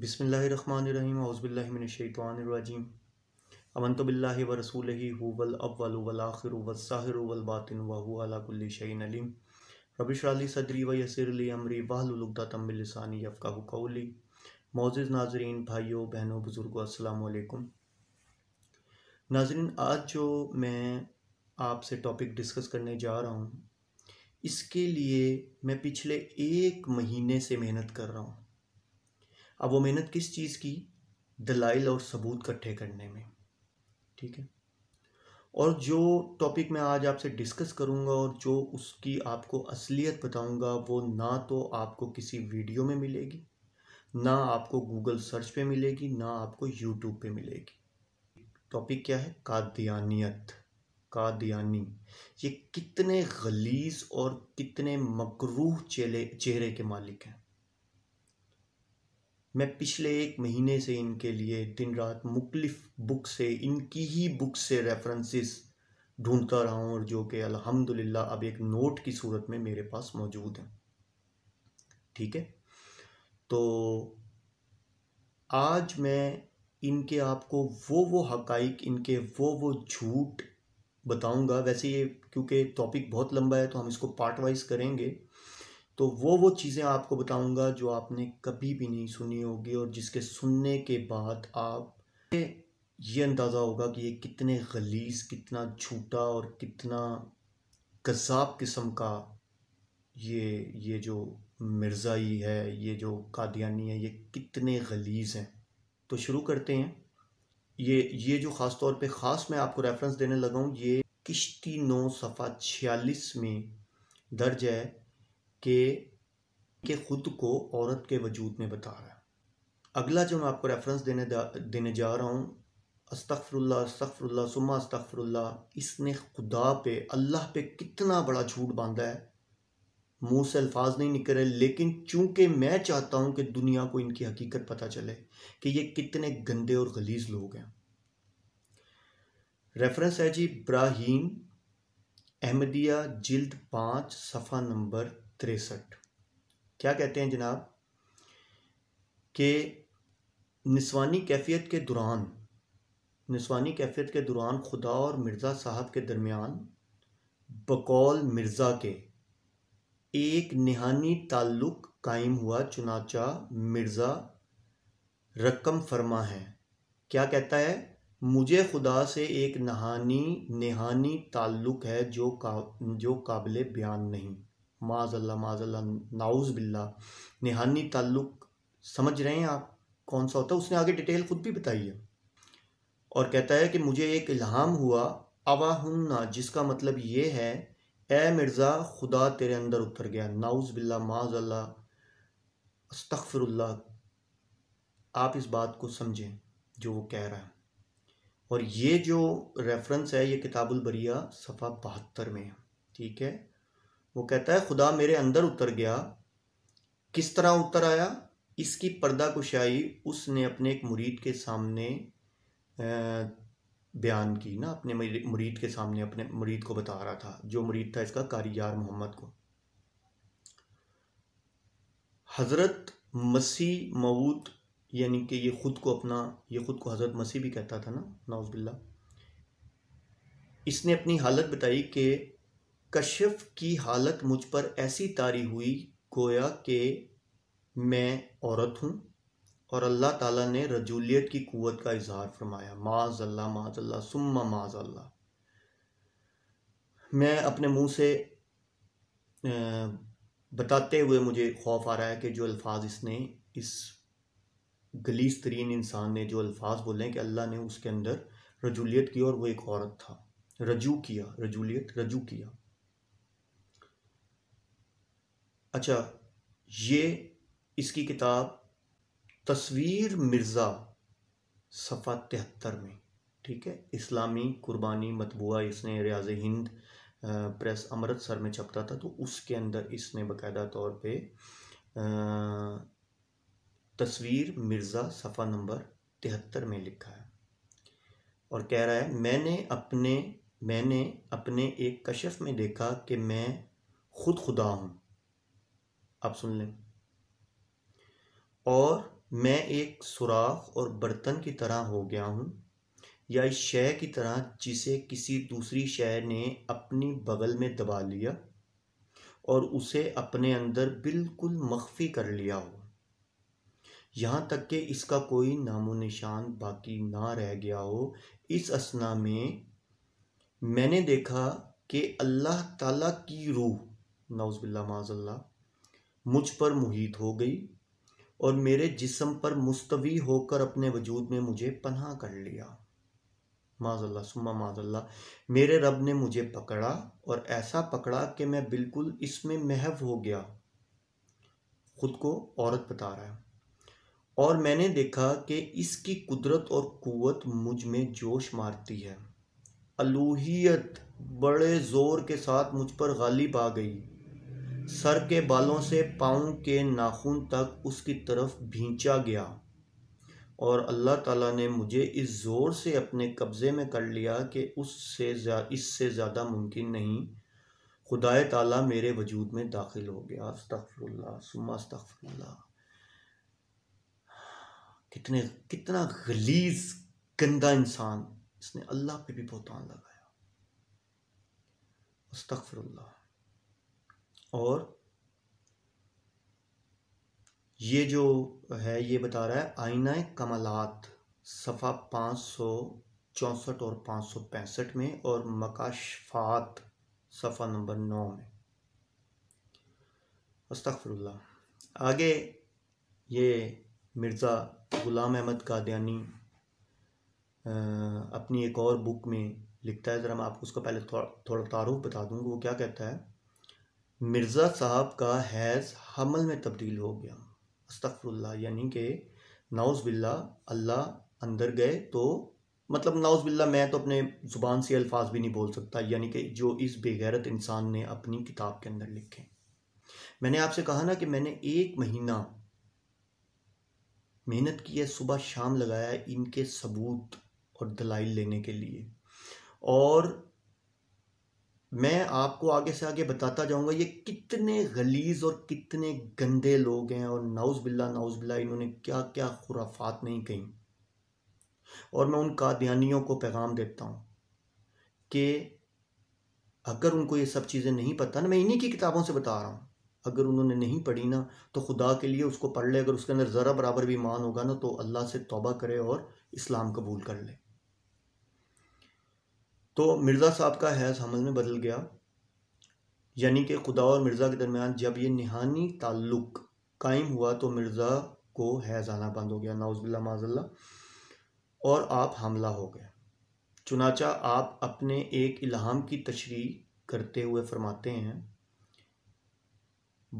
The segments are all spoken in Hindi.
बिसमीम अज़बिल्लिमिनशैतवानरजीम अमन तो बिल्ला व रसूल ही हुवल अव्वल वल आखिर वल साहिर वल बातिन व अलीम सदरी व यसरली अमरी वाहलुलदा तम्बिलसानी यफ़ा कौली मोज़ नाजरीन भाइयों बहनों बुज़ुर्गों असलकुम नाजरीन आज जो मैं आपसे टॉपिक डिस्कस करने जा रहा हूँ इसके लिए मैं पिछले एक महीने से मेहनत कर रहा हूँ अब वो मेहनत किस चीज़ की दलाइल और सबूत इकट्ठे करने में ठीक है और जो टॉपिक मैं आज आपसे डिस्कस करूंगा और जो उसकी आपको असलियत बताऊंगा वो ना तो आपको किसी वीडियो में मिलेगी ना आपको गूगल सर्च पे मिलेगी ना आपको यूट्यूब पे मिलेगी टॉपिक क्या है कादियानियत कादियानी ये कितने गलीज और कितने मकरूह चेहरे के मालिक हैं मैं पिछले एक महीने से इनके लिए दिन रात मुख्तलिफ बुक से इनकी ही बुक से रेफरेंसेस ढूंढता रहा हूँ और जो कि अल्हम्दुलिल्लाह अब एक नोट की सूरत में मेरे पास मौजूद है ठीक है तो आज मैं इनके आपको वो वो हकाइक इनके वो वो झूठ बताऊंगा वैसे ये क्योंकि टॉपिक बहुत लंबा है तो हम इसको पार्ट वाइज करेंगे तो वो वो चीज़ें आपको बताऊंगा जो आपने कभी भी नहीं सुनी होगी और जिसके सुनने के बाद आप ये अंदाज़ा होगा कि ये कितने गलीस कितना झूठा और कितना कसाब किस्म का ये ये जो मिर्ज़ाई है ये जो कादियानी है ये कितने गलीस हैं तो शुरू करते हैं ये ये जो ख़ास तौर पे ख़ास मैं आपको रेफरेंस देने लगा हूँ ये किश्ती नौ सफ़ा छियालीस में दर्ज है के के ख़ुद को औरत के वजूद में बता रहा है अगला जो मैं आपको रेफरेंस देने देने जा रहा हूँ अस्तफ़रुल्ला अस्तफ़रुल्ला सुमा अस्तफ़रुल्ला इसने खुदा पे अल्लाह पे कितना बड़ा झूठ बांधा है मुंह से अल्फाज नहीं निकल रहे लेकिन चूंकि मैं चाहता हूँ कि दुनिया को इनकी हकीकत पता चले कि ये कितने गंदे और गलीज लोग हैं रेफरेंस है जी इब्राहिम अहमदिया जिल्द पाँच सफ़ा नंबर तिरसठ क्या कहते हैं जनाब के निस्वानी कैफियत के दौरान निस्वानी कैफियत के दौरान खुदा और मिर्ज़ा साहब के दरमियान बकौल मिर्ज़ा के एक निहानी ताल्लुक़ कायम हुआ चुनाचा मिर्ज़ा रकम फरमा है क्या कहता है मुझे खुदा से एक नहानी नेहानी ताल्लुक़ है जो का जो काबिल बयान नहीं माजल्ला माजल्ला नाउज़ बिल्ला नेहानी ताल्लुक़ समझ रहे हैं आप कौन सा होता है उसने आगे डिटेल खुद भी बताई है और कहता है कि मुझे एक इल्हाम हुआ हन्ना जिसका मतलब ये है ए मिर्ज़ा खुदा तेरे अंदर उतर गया नाउज़ बिल्ला माजल्ला अस्तफरल्ला आप इस बात को समझें जो वो कह रहा है और ये जो रेफरेंस है ये किताबुल बरिया सफ़ा बहत्तर में है ठीक है वो कहता है खुदा मेरे अंदर उतर गया किस तरह उतर आया इसकी पर्दा कुशाई उसने अपने एक मुरीद के सामने बयान की ना अपने मुरीद के सामने अपने मुरीद को बता रहा था जो मुरीद था इसका कारीयार मोहम्मद को हज़रत मसीह मऊद यानी कि ये ख़ुद को अपना ये ख़ुद को हज़रत मसीह भी कहता था ना नाउज़बिल्ला इसने अपनी हालत बताई कि कश्यप की हालत मुझ पर ऐसी तारी हुई गोया कि मैं औरत हूँ और अल्लाह ताला ने रजूलियत की कुवत का इजहार फरमाया माज अल्लाह माज अल्लाह सुम्मा माज अल्लाह मैं अपने मुंह से बताते हुए मुझे खौफ आ रहा है कि जो अल्फाज इसने इस गलीस तरीन इंसान ने जो अल्फाज बोले हैं कि अल्लाह ने उसके अंदर रजूलियत की और वो एक औरत था रजू किया रजूलियत रजू किया अच्छा ये इसकी किताब तस्वीर मिर्ज़ा सफ़ा तिहत्तर में ठीक है इस्लामी कुर्बानी मतबूआ इसने रियाज हिंद प्रेस अमृतसर में छपता था तो उसके अंदर इसने बकायदा तौर पे तस्वीर मिर्ज़ा सफ़ा नंबर तिहत्तर में लिखा है और कह रहा है मैंने अपने मैंने अपने एक कशफ में देखा कि मैं खुद खुदा हूँ आप सुन लें और मैं एक सुराख और बर्तन की तरह हो गया हूँ या इस शय की तरह जिसे किसी दूसरी शय ने अपनी बगल में दबा लिया और उसे अपने अंदर बिल्कुल मख्फी कर लिया हो यहाँ तक कि इसका कोई नामो निशान बाकी ना रह गया हो इस असना में मैंने देखा कि अल्लाह ताला की रूह नौजबिल्ला माजल्ला मुझ पर मुहित हो गई और मेरे जिसम पर मुस्तवी होकर अपने वजूद में मुझे पन्हा कर लिया माजल्ला सुम्मा माजल्ला मेरे रब ने मुझे पकड़ा और ऐसा पकड़ा कि मैं बिल्कुल इसमें महव हो गया खुद को औरत बता रहा है और मैंने देखा कि इसकी कुदरत और क़ुत मुझ में जोश मारती है अलूहियत बड़े ज़ोर के साथ मुझ पर गालिब आ गई सर के बालों से पाँव के नाखून तक उसकी तरफ भींचा गया और अल्लाह ताला ने मुझे इस ज़ोर से अपने कब्ज़े में कर लिया कि उससे इससे ज़्यादा मुमकिन नहीं खुदाए ताला मेरे वजूद में दाखिल हो गया अस्तफ़ल्ला सुमा अस्तफ़ल्ला कितने कितना गलीज गंदा इंसान इसने अल्लाह पे भी बहुतान लगाया अस्तफरल्ला और ये जो है ये बता रहा है आईना कमलात सफ़ा पाँच सौ चौंसठ और पाँच सौ पैंसठ में और मकाशफात सफ़ा नंबर नौ में अस्तफरल्ला आगे ये मिर्ज़ा ग़ुलाम अहमद कादयानी अपनी एक और बुक में लिखता है ज़रा मैं आपको उसका पहले थोड़ा थोड़ा तारुफ बता दूँगा वो क्या कहता है मिर्ज़ा साहब का हैज़ हमल में तब्दील हो गया अस्तफ़ुल्ला यानी कि नाउज़ बिल्ला अल्लाह अंदर गए तो मतलब नाउज़ बिल्ला मैं तो अपने ज़ुबान से अल्फाज भी नहीं बोल सकता यानी कि जो इस बेगैरत इंसान ने अपनी किताब के अंदर लिखे मैंने आपसे कहा ना कि मैंने एक महीना मेहनत की है सुबह शाम लगाया है इनके सबूत और दलाइल लेने के लिए और मैं आपको आगे से आगे बताता जाऊंगा ये कितने गलीज और कितने गंदे लोग हैं और नाउज बिल्ला नाउज बिल्ला इन्होंने क्या क्या खुराफात नहीं कही और मैं उन कादियानियों को पैगाम देता हूँ कि अगर उनको ये सब चीज़ें नहीं पता ना मैं इन्हीं की किताबों से बता रहा हूँ अगर उन्होंने नहीं पढ़ी ना तो खुदा के लिए उसको पढ़ ले अगर उसके अंदर ज़रा बराबर भी ईमान होगा ना तो अल्लाह से तोबा करे और इस्लाम कबूल कर ले तो मिर्ज़ा साहब का हैज़ हमल में बदल गया यानी कि खुदा और मिर्ज़ा के दरमियान जब ये निहानी ताल्लुक़ कायम हुआ तो मिर्ज़ा को हैज़ आना बंद हो गया नाउज़िल्ला माजल्ला और आप हमला हो गए चुनाचा आप अपने एक इल्हाम की तशरी करते हुए फरमाते हैं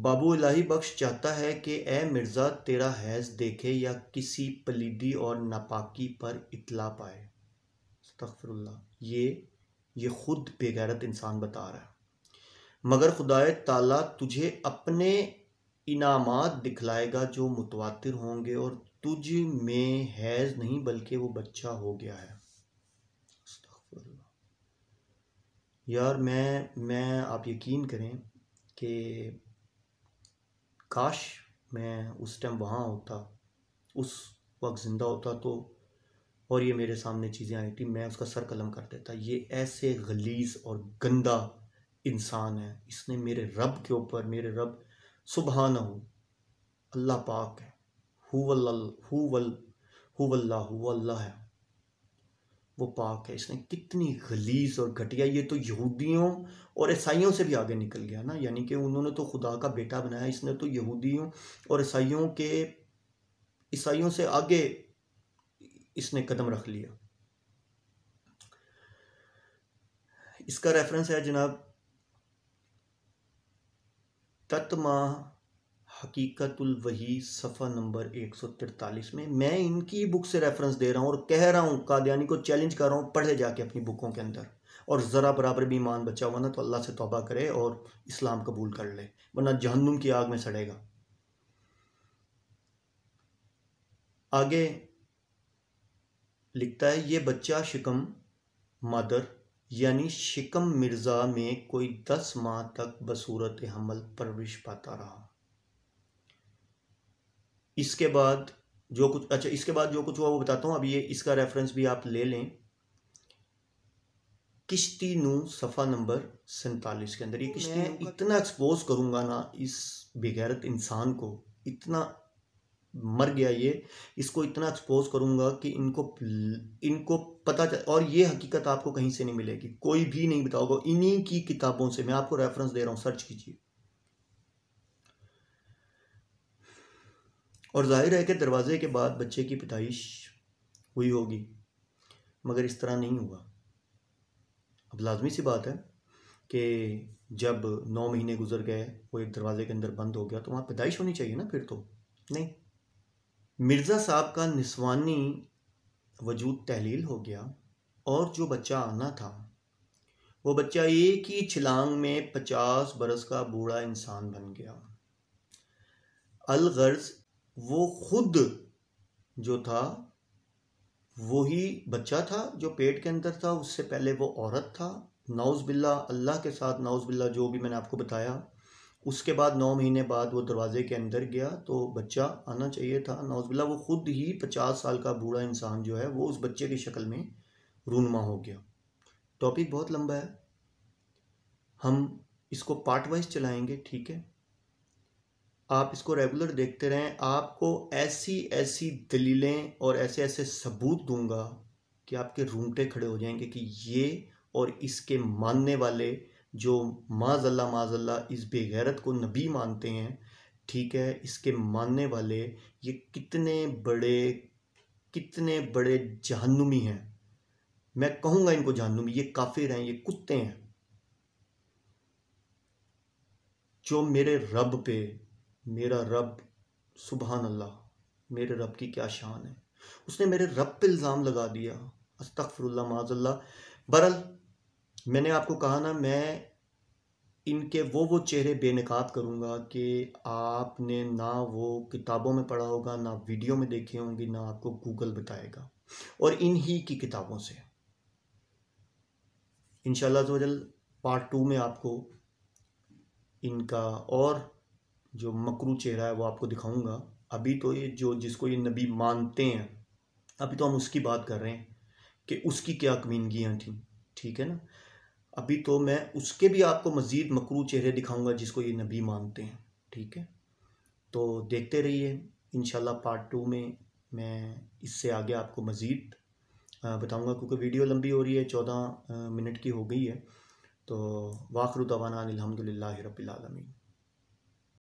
बाबू इलाही बख्श चाहता है कि ए मिर्ज़ा तेरा हैज़ देखे या किसी पलीदी और नापाकी पर इतला पाए तखफरल्ला ये ये ख़ुद बेगैरत इंसान बता रहा है मगर खुदाए ताला तुझे अपने इनाम दिखलाएगा जो मुतवातिर होंगे और तुझ में हैज़ नहीं बल्कि वो बच्चा हो गया है यार मैं मैं आप यकीन करें कि काश मैं उस टाइम वहाँ होता उस वक्त ज़िंदा होता तो और ये मेरे सामने चीज़ें आई थी मैं उसका सर कलम कर देता ये ऐसे गलीज और गंदा इंसान है इसने मेरे रब के ऊपर मेरे रब सुबह न हो अल्लाह पाक है हु वल्ला हु हुवल्ला है वो पाक है इसने कितनी गलीस और घटिया ये तो यहूदियों और ईसाइयों से भी आगे निकल गया ना यानी कि उन्होंने तो खुदा का बेटा बनाया इसने तो यहूदियों और ईसाइयों के ईसाइयों से आगे इसने कदम रख लिया इसका रेफरेंस है जनाब तत्मा हकीकतुल वही सफ़ा नंबर 143 में मैं इनकी बुक से रेफरेंस दे रहा हूँ और कह रहा हूँ कादयानी को चैलेंज कर रहा हूँ पढ़े जाके अपनी बुकों के अंदर और ज़रा बराबर भी ईमान बचा हुआ ना तो अल्लाह से तोबा करे और इस्लाम कबूल कर ले वरना जहन्नुम की आग में सड़ेगा आगे लिखता है ये बच्चा शिकम मदर यानी शिकम मिर्ज़ा में कोई दस माह तक बसूरत हमल परवरिश पाता रहा इसके बाद जो कुछ अच्छा इसके बाद जो कुछ हुआ वो बताता हूँ अब ये इसका रेफरेंस भी आप ले लें किश्ती नू सफ़ा नंबर सैतालीस के अंदर ये किश्ती इतना एक्सपोज करूंगा ना इस बेगैरत इंसान को इतना मर गया ये इसको इतना एक्सपोज करूंगा कि इनको इनको पता चल और ये हकीकत आपको कहीं से नहीं मिलेगी कोई भी नहीं बताओगे इन्हीं की किताबों से मैं आपको रेफरेंस दे रहा हूँ सर्च कीजिए और जाहिर है कि दरवाजे के बाद बच्चे की पैदाइश हुई होगी मगर इस तरह नहीं हुआ अब लाजमी सी बात है कि जब नौ महीने गुजर गए वो एक दरवाज़े के अंदर बंद हो गया तो वहाँ पैदाइश होनी चाहिए ना फिर तो नहीं मिर्ज़ा साहब का निस्वानी वजूद तहलील हो गया और जो बच्चा आना था वो बच्चा एक ही छलांग में पचास बरस का बूढ़ा इंसान बन गया अलगर्ज वो खुद जो था वो ही बच्चा था जो पेट के अंदर था उससे पहले वो औरत था नाउज़ बिल्ला अल्लाह के साथ नाउज़ बिल्ला जो भी मैंने आपको बताया उसके बाद नौ महीने बाद वो दरवाज़े के अंदर गया तो बच्चा आना चाहिए था नाउज़ बिल्ला वो खुद ही पचास साल का बूढ़ा इंसान जो है वो उस बच्चे की शक्ल में रूनमा हो गया टॉपिक बहुत लंबा है हम इसको पार्ट वाइज चलाएंगे ठीक है आप इसको रेगुलर देखते रहें आपको ऐसी ऐसी दलीलें और ऐसे ऐसे सबूत दूंगा कि आपके रूंगटे खड़े हो जाएंगे कि ये और इसके मानने वाले जो माजल्ला माजल्ला इस बेगैरत को नबी मानते हैं ठीक है इसके मानने वाले ये कितने बड़े कितने बड़े जहनुमी हैं मैं कहूँगा इनको जहनुमी ये काफिर हैं ये कुत्ते हैं जो मेरे रब पे मेरा रब सुबहान अल्लाह मेरे रब की क्या शान है उसने मेरे रब पे इल्ज़ाम लगा दिया अस्तफ़रल्ला माजल्ला बरल मैंने आपको कहा ना मैं इनके वो वो चेहरे बेनकाब करूंगा कि आपने ना वो किताबों में पढ़ा होगा ना वीडियो में देखे होंगे ना आपको गूगल बताएगा और इन्हीं की किताबों से इन पार्ट टू में आपको इनका और जो मकरू चेहरा है वो आपको दिखाऊंगा अभी तो ये जो जिसको ये नबी मानते हैं अभी तो हम उसकी बात कर रहे हैं कि उसकी क्या कमीनगियाँ थी ठीक है ना अभी तो मैं उसके भी आपको मज़ीद मकरू चेहरे दिखाऊंगा जिसको ये नबी मानते हैं ठीक है तो देखते रहिए इन पार्ट टू में मैं इससे आगे आपको मज़ीद बताऊँगा क्योंकि वीडियो लंबी हो रही है चौदह मिनट की हो गई है तो वाखरुतवाना अलहमदिल्ला रबालमीन